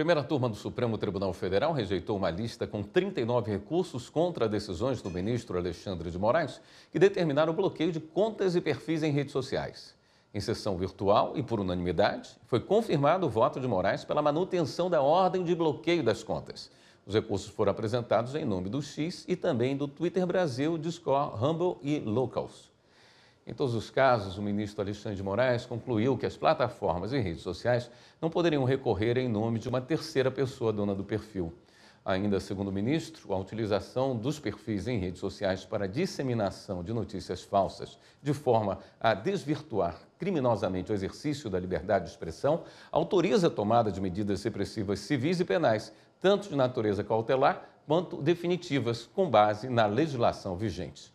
Primeira turma do Supremo Tribunal Federal rejeitou uma lista com 39 recursos contra decisões do ministro Alexandre de Moraes que determinaram o bloqueio de contas e perfis em redes sociais. Em sessão virtual e por unanimidade, foi confirmado o voto de Moraes pela manutenção da ordem de bloqueio das contas. Os recursos foram apresentados em nome do X e também do Twitter Brasil, Discord, Humble e Locals. Em todos os casos, o ministro Alexandre de Moraes concluiu que as plataformas e redes sociais não poderiam recorrer em nome de uma terceira pessoa dona do perfil. Ainda segundo o ministro, a utilização dos perfis em redes sociais para disseminação de notícias falsas, de forma a desvirtuar criminosamente o exercício da liberdade de expressão, autoriza a tomada de medidas repressivas civis e penais, tanto de natureza cautelar quanto definitivas, com base na legislação vigente.